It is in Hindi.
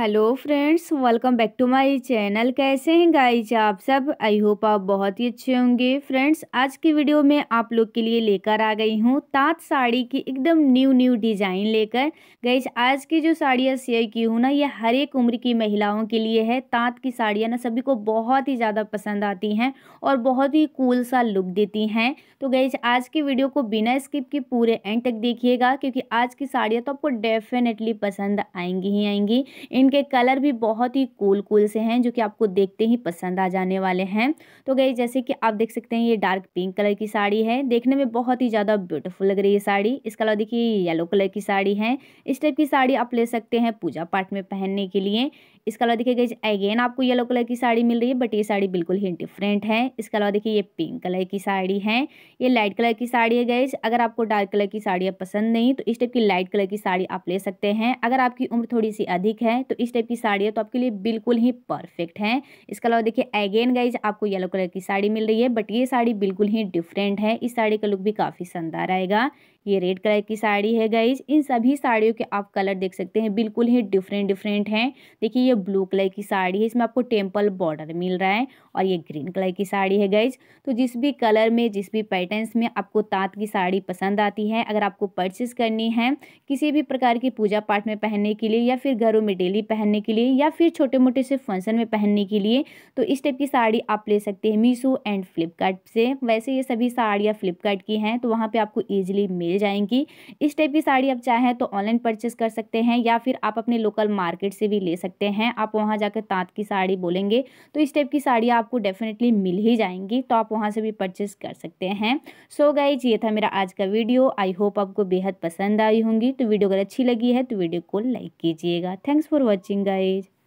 hello friends welcome back to my channel कैसे हैं गाइज आप सब आई होप आप बहुत ही अच्छे होंगे फ्रेंड्स आज की वीडियो में आप लोग के लिए लेकर आ गई हूँ तात साड़ी की एकदम न्यू न्यू डिज़ाइन लेकर गाइज आज की जो साड़ियाँ शेयर की हूँ ना ये हर एक उम्र की महिलाओं के लिए है तात की साड़ियाँ ना सभी को बहुत ही ज़्यादा पसंद आती हैं और बहुत ही कूल सा लुक देती हैं तो गईज आज की वीडियो को बिना स्किप के पूरे एंड तक देखिएगा क्योंकि आज की साड़ियाँ तो आपको डेफिनेटली पसंद आएंगी ही आएंगी इन इनके कलर भी बहुत ही कूल कूल से हैं जो कि आपको देखते ही पसंद आ जाने वाले हैं तो गई जैसे कि आप देख सकते हैं ये डार्क पिंक कलर की साड़ी है देखने में बहुत ही ज़्यादा ब्यूटीफुल लग रही है साड़ी इसके अलावा देखिए येलो कलर की साड़ी है इस टाइप की साड़ी आप ले सकते हैं पूजा पाठ में पहनने के लिए इसके अलावा देखिए गई अगेन आपको येलो कलर की साड़ी मिल रही है बट ये साड़ी बिल्कुल ही डिफरेंट है इसके अलावा देखिए ये पिंक कलर की साड़ी है ये लाइट कलर की साड़ी है गई अगर आपको डार्क कलर की साड़ियाँ पसंद नहीं तो इस टाइप की लाइट कलर की साड़ी आप ले सकते हैं अगर आपकी उम्र थोड़ी सी अधिक है तो इस टाइप की साड़ी है तो आपके लिए बिल्कुल ही परफेक्ट है इसके अलावा देखिए अगेन गाइज आपको येलो कलर की साड़ी मिल रही है बट ये साड़ी बिल्कुल ही डिफरेंट है इस साड़ी का लुक भी काफ़ी शानदार आएगा ये रेड कलर की साड़ी है गाइज इन सभी साड़ियों के आप कलर देख सकते हैं बिल्कुल ही डिफरेंट डिफरेंट हैं देखिए ये ब्लू कलर की साड़ी है इसमें आपको टेम्पल बॉर्डर मिल रहा है और ये ग्रीन कलर की साड़ी है गाइज तो जिस भी कलर में जिस भी पैटर्न्स में आपको तांत की साड़ी पसंद आती है अगर आपको परचेस करनी है किसी भी प्रकार की पूजा पाठ में पहनने के लिए या फिर घरों में डेली पहनने के लिए या फिर छोटे मोटे से फंक्शन में पहनने के लिए तो इस टाइप की साड़ी आप ले सकते हैं मीशो एंड फ्लिपकार्ट से वैसे ये सभी साड़ियाँ फ्लिपकार्ट की हैं तो वहाँ पर आपको ईजिली मिल मिल जाएंगी इस टाइप की साड़ी आप चाहें तो ऑनलाइन परचेस कर सकते हैं या फिर आप अपने लोकल मार्केट से भी ले सकते हैं आप वहाँ जाकर तांत की साड़ी बोलेंगे तो इस टाइप की साड़ी आपको डेफिनेटली मिल ही जाएंगी तो आप वहाँ से भी परचेस कर सकते हैं सो so गाइज ये था मेरा आज का वीडियो आई होप आपको बेहद पसंद आई होंगी तो वीडियो अगर अच्छी लगी है तो वीडियो को लाइक कीजिएगा थैंक्स फॉर वॉचिंग गाइज